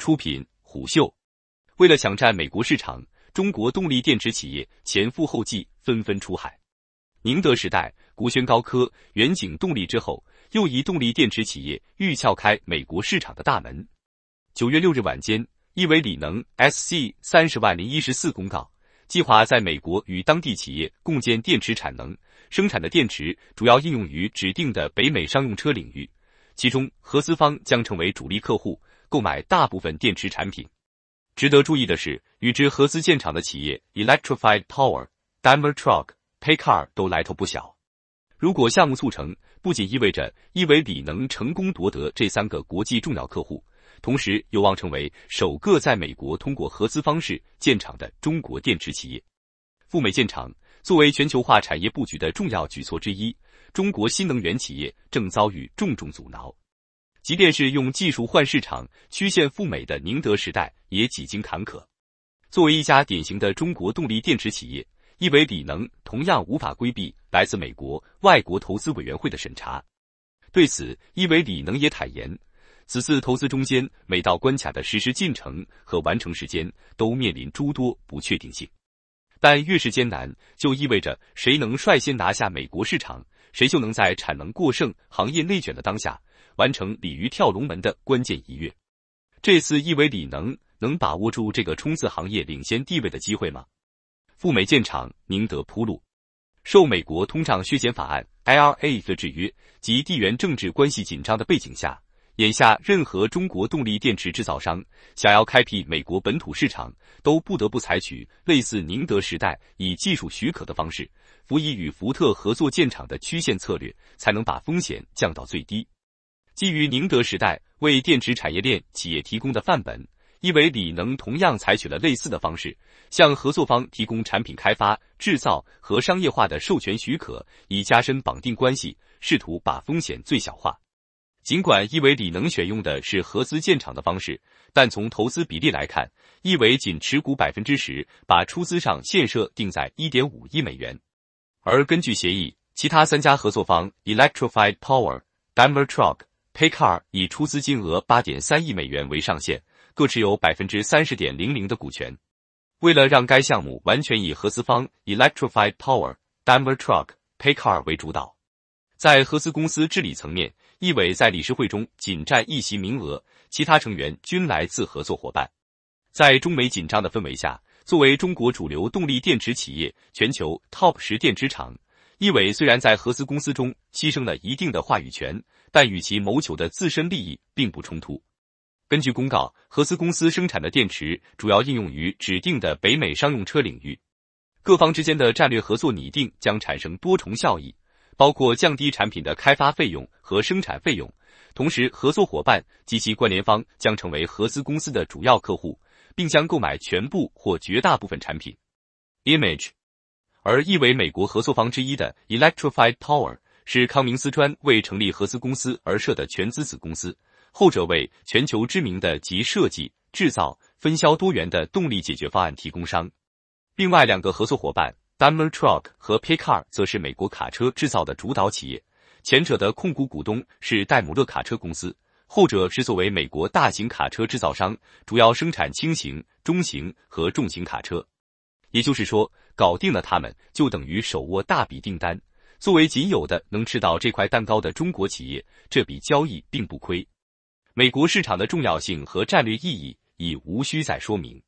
出品虎嗅。为了抢占美国市场，中国动力电池企业前赴后继，纷纷出海。宁德时代、国轩高科、远景动力之后，又一动力电池企业欲撬开美国市场的大门。九月六日晚间，亿维锂能 SC 三十万零一十四公告，计划在美国与当地企业共建电池产能，生产的电池主要应用于指定的北美商用车领域，其中合资方将成为主力客户。购买大部分电池产品。值得注意的是，与之合资建厂的企业 Electrified Power、Daimler Truck、p a y c a r 都来头不小。如果项目促成，不仅意味着伊维里能成功夺得这三个国际重要客户，同时有望成为首个在美国通过合资方式建厂的中国电池企业。赴美建厂作为全球化产业布局的重要举措之一，中国新能源企业正遭遇重重阻挠。即便是用技术换市场，曲线赴美的宁德时代也几经坎坷。作为一家典型的中国动力电池企业，亿维锂能同样无法规避来自美国外国投资委员会的审查。对此，亿维锂能也坦言，此次投资中间每道关卡的实施进程和完成时间都面临诸多不确定性。但越是艰难，就意味着谁能率先拿下美国市场，谁就能在产能过剩、行业内卷的当下。完成鲤鱼跳龙门的关键一跃，这次意纬李能能把握住这个冲刺行业领先地位的机会吗？赴美建厂，宁德铺路。受美国通胀削减法案 IRA 的制约及地缘政治关系紧张的背景下，眼下任何中国动力电池制造商想要开辟美国本土市场，都不得不采取类似宁德时代以技术许可的方式，辅以与福特合作建厂的曲线策略，才能把风险降到最低。基于宁德时代为电池产业链企业提供的范本，亿纬锂能同样采取了类似的方式，向合作方提供产品开发、制造和商业化的授权许可，以加深绑定关系，试图把风险最小化。尽管亿纬锂能选用的是合资建厂的方式，但从投资比例来看，亿纬仅持股百分之十，把出资上限设定在一点五亿美元。而根据协议，其他三家合作方 Electrified Power、Daimler Truck。Paycar 以出资金额八点三亿美元为上限，各持有百分之三十点零零的股权。为了让该项目完全以合资方 Electrified Power Daimler Truck Paycar 为主导，在合资公司治理层面，易伟在理事会中仅占一席名额，其他成员均来自合作伙伴。在中美紧张的氛围下，作为中国主流动力电池企业，全球 Top 十电池厂。一伟虽然在合资公司中牺牲了一定的话语权，但与其谋求的自身利益并不冲突。根据公告，合资公司生产的电池主要应用于指定的北美商用车领域。各方之间的战略合作拟定将产生多重效益，包括降低产品的开发费用和生产费用。同时，合作伙伴及其关联方将成为合资公司的主要客户，并将购买全部或绝大部分产品。Image。而意为美国合作方之一的 Electrified Power 是康明斯专为成立合资公司而设的全资子公司，后者为全球知名的集设计、制造、分销多元的动力解决方案提供商。另外两个合作伙伴 Daimler Truck 和 Pickard 则是美国卡车制造的主导企业，前者的控股股东是戴姆勒卡车公司，后者是作为美国大型卡车制造商，主要生产轻型、中型和重型卡车。也就是说，搞定了他们，就等于手握大笔订单。作为仅有的能吃到这块蛋糕的中国企业，这笔交易并不亏。美国市场的重要性和战略意义已无需再说明。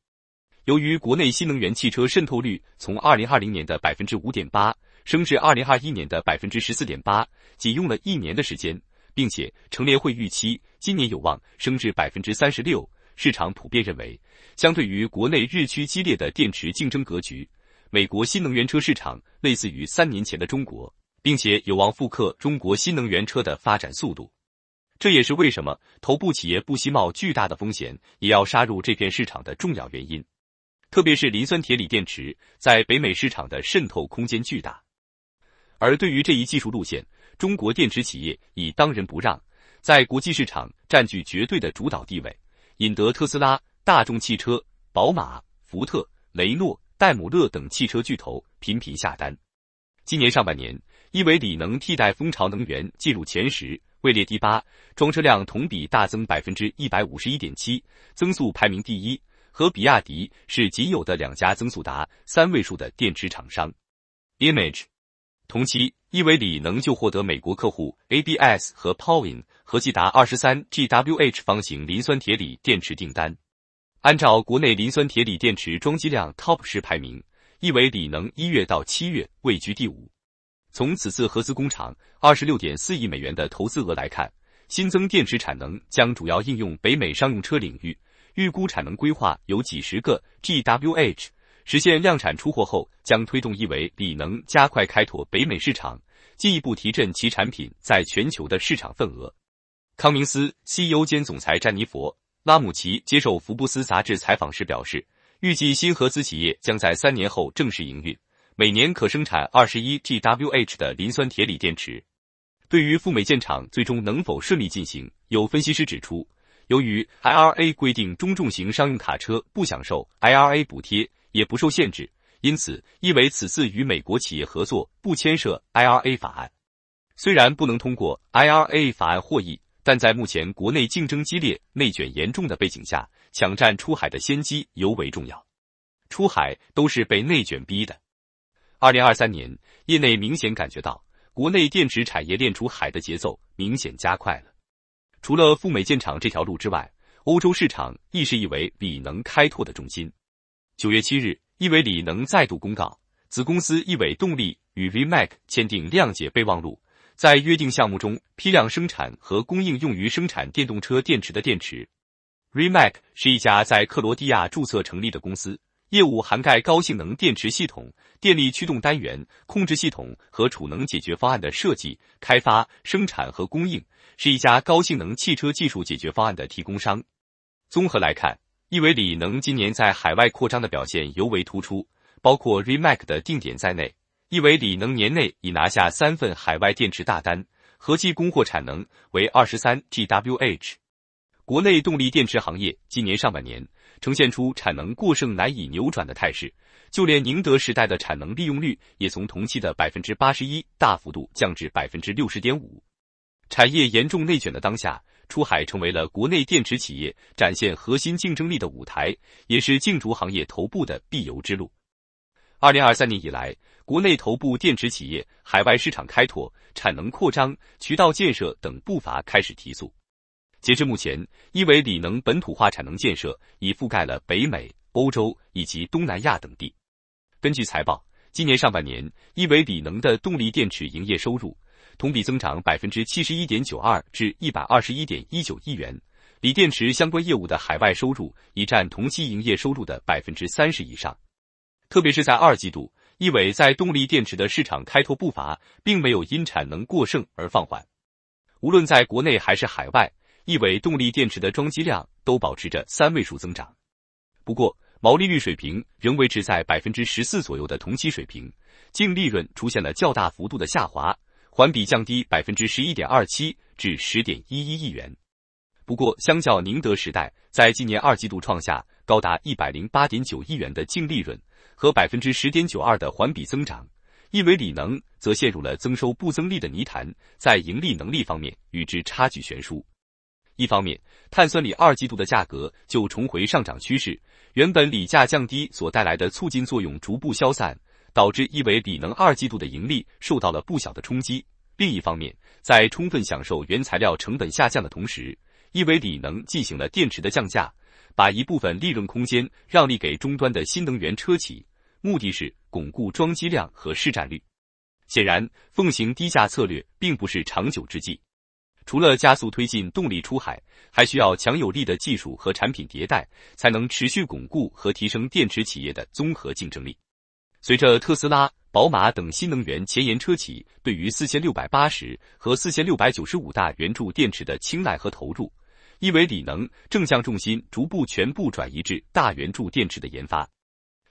由于国内新能源汽车渗透率从二零二零年的百分之五点八升至二零二一年的百分之十四点八，仅用了一年的时间，并且成联会预期今年有望升至百分之三十六。市场普遍认为，相对于国内日趋激烈的电池竞争格局，美国新能源车市场类似于三年前的中国，并且有望复刻中国新能源车的发展速度。这也是为什么头部企业不惜冒巨大的风险也要杀入这片市场的重要原因。特别是磷酸铁锂电池在北美市场的渗透空间巨大，而对于这一技术路线，中国电池企业已当仁不让，在国际市场占据绝对的主导地位。引得特斯拉、大众汽车、宝马、福特、雷诺、戴姆勒等汽车巨头频频下单。今年上半年，亿维锂能替代蜂巢能源进入前十，位列第八，装车量同比大增百分之一百五十一点七，增速排名第一，和比亚迪是仅有的两家增速达三位数的电池厂商。Image，同期。伊维锂能就获得美国客户 ABS 和 Powin 合计达二十三 GWh 方形磷酸铁锂电池订单。按照国内磷酸铁锂电池装机量 TOP 十排名，伊维锂能一月到七月位居第五。从此次合资工厂二十六点四亿美元的投资额来看，新增电池产能将主要应用北美商用车领域，预估产能规划有几十个 GWh。实现量产出货后，将推动亿维锂能加快开拓北美市场，进一步提振其产品在全球的市场份额。康明斯 CEO 兼总裁詹妮佛·拉姆齐接受《福布斯》杂志采访时表示，预计新合资企业将在三年后正式营运，每年可生产二十一 GWh 的磷酸铁锂电池。对于赴美建厂最终能否顺利进行，有分析师指出。由于 IRA 规定中重型商用卡车不享受 IRA 补贴，也不受限制，因此意为此次与美国企业合作不牵涉 IRA 法案。虽然不能通过 IRA 法案获益，但在目前国内竞争激烈、内卷严重的背景下，抢占出海的先机尤为重要。出海都是被内卷逼的。二零二三年，业内明显感觉到国内电池产业链出海的节奏明显加快了。除了赴美建厂这条路之外，欧洲市场亦是亿为锂能开拓的重心。九月七日，亿为锂能再度公告，子公司亿伟动力与 REMAC 签订谅解备忘录，在约定项目中批量生产和供应用于生产电动车电池的电池。REMAC 是一家在克罗地亚注册成立的公司。业务涵盖高性能电池系统、电力驱动单元、控制系统和储能解决方案的设计、开发、生产和供应，是一家高性能汽车技术解决方案的提供商。综合来看，亿维锂能今年在海外扩张的表现尤为突出，包括 Remac 的定点在内，亿维锂能年内已拿下三份海外电池大单，合计供货产能为二十三 TWh。国内动力电池行业今年上半年。呈现出产能过剩难以扭转的态势，就连宁德时代的产能利用率也从同期的百分之八十一大幅度降至百分之六十点五。产业严重内卷的当下，出海成为了国内电池企业展现核心竞争力的舞台，也是竞逐行业头部的必由之路。二零二三年以来，国内头部电池企业海外市场开拓、产能扩张、渠道建设等步伐开始提速。截至目前，伊维锂能本土化产能建设已覆盖了北美、欧洲以及东南亚等地。根据财报，今年上半年，伊维锂能的动力电池营业收入同比增长百分之七十一点九二至一百二十一点一九亿元，锂电池相关业务的海外收入已占同期营业收入的百分之三十以上。特别是在二季度，伊维在动力电池的市场开拓步伐并没有因产能过剩而放缓，无论在国内还是海外。亿纬动力电池的装机量都保持着三位数增长，不过毛利率水平仍维持在百分之十四左右的同期水平，净利润出现了较大幅度的下滑，环比降低百分之十一点二七至十点一一亿元。不过，相较宁德时代在今年二季度创下高达一百零八点九亿元的净利润和百分之十点九二的环比增长，亿纬锂能则陷入了增收不增利的泥潭，在盈利能力方面与之差距悬殊。一方面，碳酸锂二季度的价格就重回上涨趋势，原本锂价降低所带来的促进作用逐步消散，导致亿为锂能二季度的盈利受到了不小的冲击。另一方面，在充分享受原材料成本下降的同时，亿为锂能进行了电池的降价，把一部分利润空间让利给终端的新能源车企，目的是巩固装机量和市占率。显然，奉行低价策略并不是长久之计。除了加速推进动力出海，还需要强有力的技术和产品迭代，才能持续巩固和提升电池企业的综合竞争力。随着特斯拉、宝马等新能源前沿车企对于四千六百八十和四千六百九十五大圆柱电池的青睐和投入，亿为锂能正向重心逐步全部转移至大圆柱电池的研发。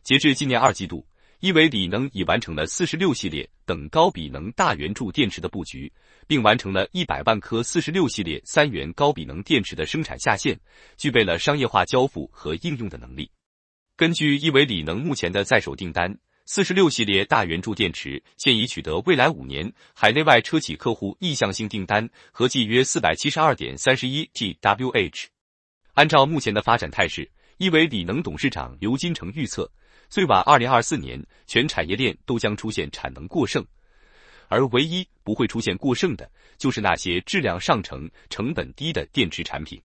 截至今年二季度。伊维锂能已完成了四十六系列等高比能大圆柱电池的布局，并完成了一百万颗四十六系列三元高比能电池的生产下线，具备了商业化交付和应用的能力。根据亿维锂能目前的在手订单，四十六系列大圆柱电池现已取得未来五年海内外车企客户意向性订单合计约四百七十二点三十一 g w h 按照目前的发展态势，亿维锂能董事长刘金成预测。最晚二零二四年，全产业链都将出现产能过剩，而唯一不会出现过剩的，就是那些质量上乘、成本低的电池产品。